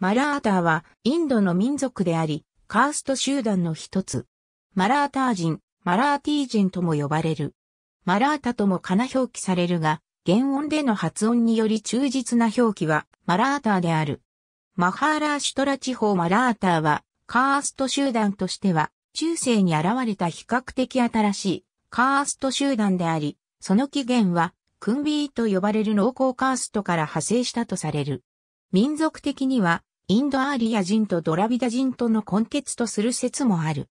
マラーターはインドの民族であり、カースト集団の一つ。マラーター人、マラーティー人とも呼ばれる。マラータともかな表記されるが、原音での発音により忠実な表記はマラーターである。マハーラーシュトラ地方マラーターは、カースト集団としては、中世に現れた比較的新しいカースト集団であり、その起源は、クンビーと呼ばれる農耕カーストから派生したとされる。民族的には、インドアーリア人とドラビダ人との根血とする説もある。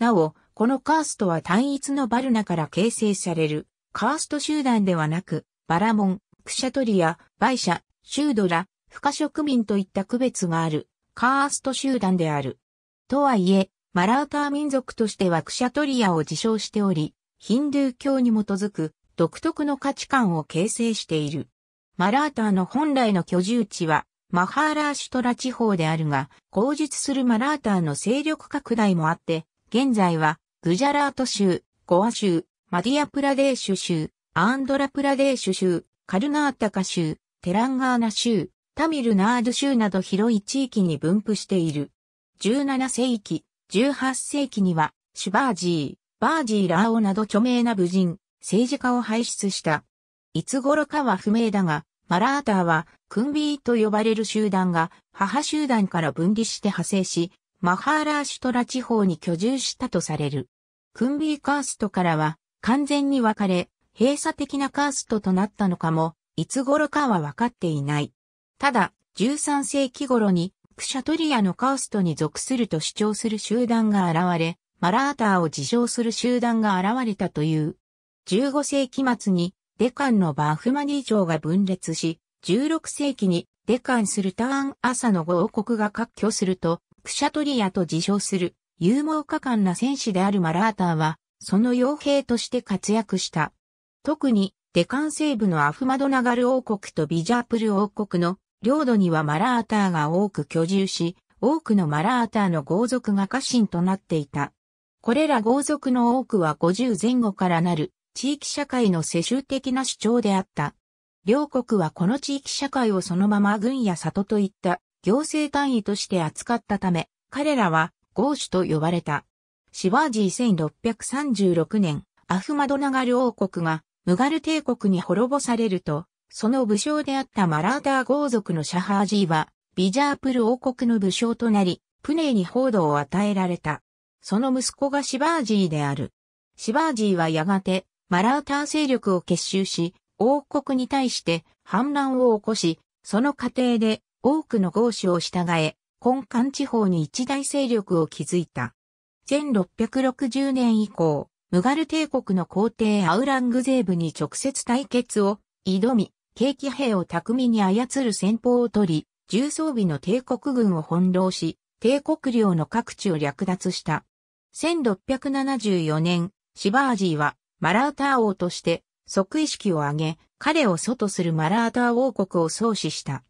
なお、このカーストは単一のバルナから形成される、カースト集団ではなく、バラモン、クシャトリア、バイシャ、シュードラ、不可植民といった区別がある、カースト集団である。とはいえ、マラーター民族としてはクシャトリアを自称しており、ヒンドゥー教に基づく独特の価値観を形成している。マラーターの本来の居住地は、マハーラーシュトラ地方であるが、口述するマラーターの勢力拡大もあって、現在は、グジャラート州、ゴア州、マディアプラデーシュ州、アンドラプラデーシュ州、カルナータカ州、テランガーナ州、タミルナード州など広い地域に分布している。17世紀、18世紀には、シュバージー、バージーラーオなど著名な武人、政治家を輩出した。いつ頃かは不明だが、マラーターは、クンビーと呼ばれる集団が、母集団から分離して派生し、マハーラーシュトラ地方に居住したとされる。クンビーカーストからは、完全に分かれ、閉鎖的なカーストとなったのかも、いつ頃かは分かっていない。ただ、13世紀頃に、クシャトリアのカーストに属すると主張する集団が現れ、マラーターを自称する集団が現れたという。15世紀末にデカンのバフマニー城が分裂し、16世紀にデカンスルターン朝の豪国が割拠すると、クシャトリアと自称する勇猛果敢な戦士であるマラーターは、その傭兵として活躍した。特に、デカン西部のアフマドナガル王国とビジャープル王国の領土にはマラーターが多く居住し、多くのマラーターの豪族が家臣となっていた。これら豪族の多くは50前後からなる地域社会の世襲的な主張であった。両国はこの地域社会をそのまま軍や里といった行政単位として扱ったため、彼らは豪主と呼ばれた。シバージー1636年、アフマドナガル王国がムガル帝国に滅ぼされると、その武将であったマラーダー豪族のシャハージーは、ビジャープル王国の武将となり、プネーに報道を与えられた。その息子がシバージーである。シバージーはやがてマラーター勢力を結集し、王国に対して反乱を起こし、その過程で多くの豪主を従え、根幹地方に一大勢力を築いた。1660年以降、ムガル帝国の皇帝アウラングゼーブに直接対決を挑み、景気兵を巧みに操る戦法を取り、重装備の帝国軍を翻弄し、帝国領の各地を略奪した。1674年、シバージーはマラーター王として即位式を挙げ、彼を祖とするマラーター王国を創始した。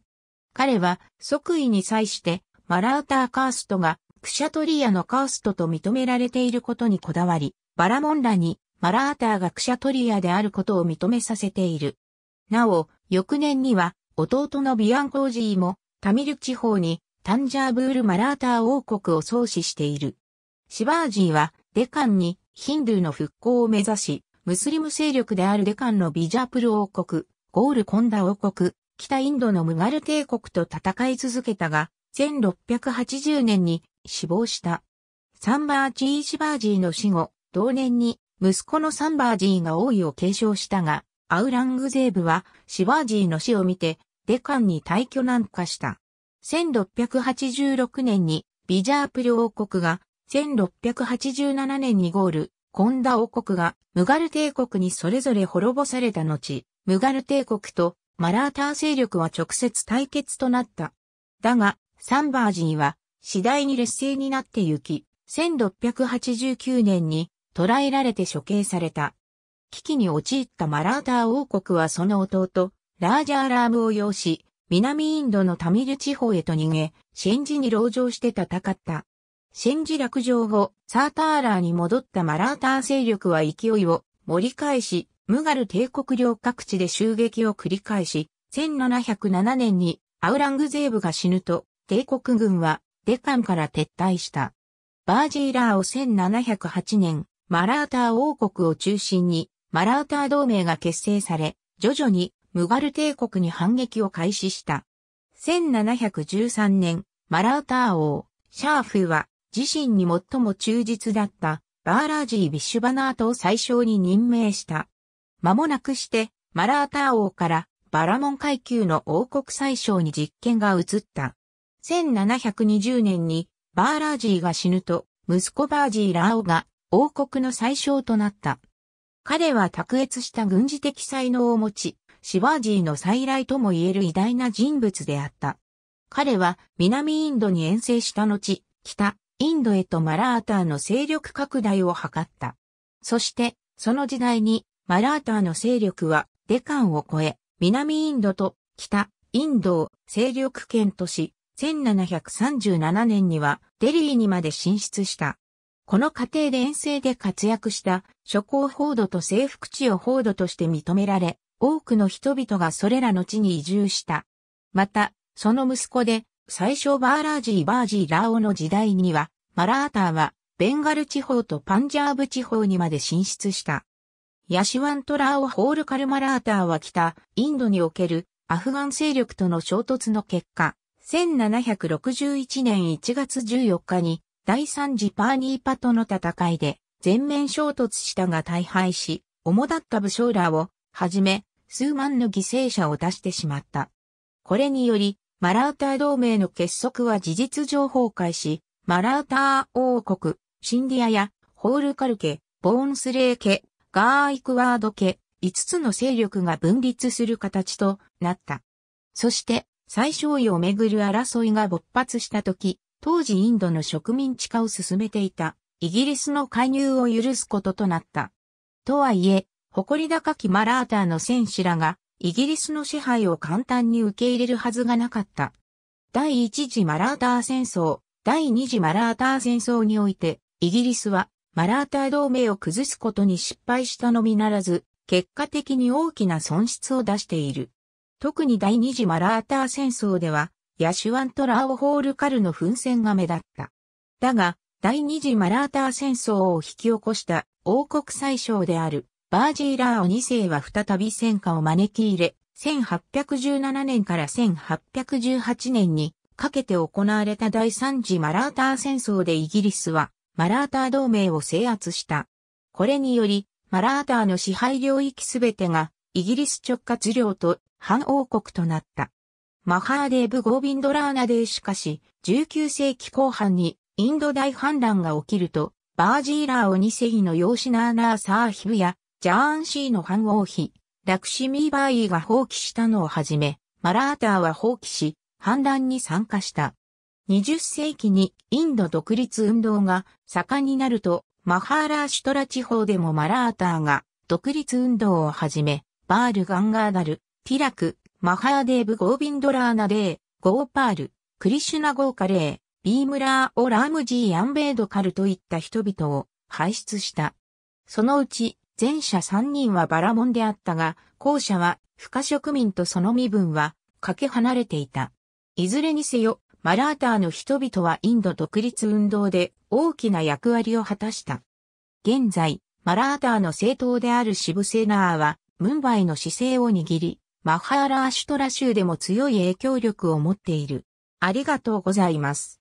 彼は即位に際してマラーターカーストがクシャトリアのカーストと認められていることにこだわり、バラモンらにマラーターがクシャトリアであることを認めさせている。なお、翌年には弟のビアンコージーもタミル地方にタンジャーブールマラーター王国を創始している。シバージーはデカンにヒンドゥーの復興を目指し、ムスリム勢力であるデカンのビジャープル王国、ゴールコンダ王国、北インドのムガル帝国と戦い続けたが、1680年に死亡した。サンバージー・シバージーの死後、同年に息子のサンバージーが王位を継承したが、アウラングゼーブはシバージーの死を見て、デカンに退去んかした。1686年にビジャープル王国が1687年にゴール、コンダ王国がムガル帝国にそれぞれ滅ぼされた後、ムガル帝国とマラーター勢力は直接対決となった。だが、サンバージーは次第に劣勢になってゆき、1689年に捕らえられて処刑された。危機に陥ったマラーター王国はその弟、ラージャーラームを擁し、南インドのタミル地方へと逃げ、シェンジに籠城して戦った。戦時落城後、サーターラーに戻ったマラーター勢力は勢いを盛り返し、ムガル帝国領各地で襲撃を繰り返し、1707年にアウラングゼーブが死ぬと、帝国軍はデカンから撤退した。バージーラーを1708年、マラーター王国を中心に、マラーター同盟が結成され、徐々にムガル帝国に反撃を開始した。1713年、マラーター王、シャーフは自身に最も忠実だったバーラージー・ビッシュバナートを最小に任命した。間もなくして、マラーター王からバラモン階級の王国最小に実権が移った。1720年にバーラージーが死ぬと、息子バージー・ラーオが王国の最小となった。彼は卓越した軍事的才能を持ち、シバージーの再来とも言える偉大な人物であった。彼は南インドに遠征した後、北、インドへとマラーターの勢力拡大を図った。そして、その時代に、マラーターの勢力は、デカンを越え、南インドと北インドを勢力圏とし、1737年にはデリーにまで進出した。この過程で遠征で活躍した諸侯報道と征服地を報道として認められ、多くの人々がそれらの地に移住した。また、その息子で最初バーラージー・バージー・ラオの時代には、マラーターは、ベンガル地方とパンジャーブ地方にまで進出した。ヤシワントラオ・ホール・カルマラーターは北、インドにおけるアフガン勢力との衝突の結果、1761年1月14日に第3次パーニーパとの戦いで全面衝突したが大敗し、主だった武将らをはじめ数万の犠牲者を出してしまった。これによりマラーター同盟の結束は事実上崩壊し、マラーター王国、シンディアやホールカル家、ボーンスレー家、ガーイクワード家、5つの勢力が分立する形となった。そして、最小位をめぐる争いが勃発した時、当時インドの植民地化を進めていた、イギリスの介入を許すこととなった。とはいえ、誇り高きマラーターの戦士らが、イギリスの支配を簡単に受け入れるはずがなかった。第一次マラーター戦争、第二次マラーター戦争において、イギリスはマラーター同盟を崩すことに失敗したのみならず、結果的に大きな損失を出している。特に第二次マラーター戦争では、ヤシュワントラーオホールカルの奮戦が目立った。だが、第二次マラーター戦争を引き起こした王国最小であるバージーラーオ2世は再び戦火を招き入れ、1817年から1818年にかけて行われた第三次マラーター戦争でイギリスはマラーター同盟を制圧した。これにより、マラーターの支配領域すべてがイギリス直轄領と反王国となった。マハーデーブ・ゴービンドラーナでしかし、19世紀後半にインド大反乱が起きると、バージーラーを2世の養子ナーナーサーヒブやジャーンシーの反王妃、ラクシミーバーイが放棄したのをはじめ、マラーターは放棄し、反乱に参加した。20世紀にインド独立運動が盛んになると、マハーラーシュトラ地方でもマラーターが独立運動をはじめ、バール・ガンガーダル、ティラク、マハーデーブ・ゴービンドラーナデー、ゴーパール、クリシュナ・ゴーカレー、ビームラー・オ・ラームジー・アンベード・カルといった人々を輩出した。そのうち前者三人はバラモンであったが、後者は不可植民とその身分はかけ離れていた。いずれにせよ、マラーターの人々はインド独立運動で大きな役割を果たした。現在、マラーターの政党であるシブセナーは、ムンバイの姿勢を握り、マハーラーシュトラ州でも強い影響力を持っている。ありがとうございます。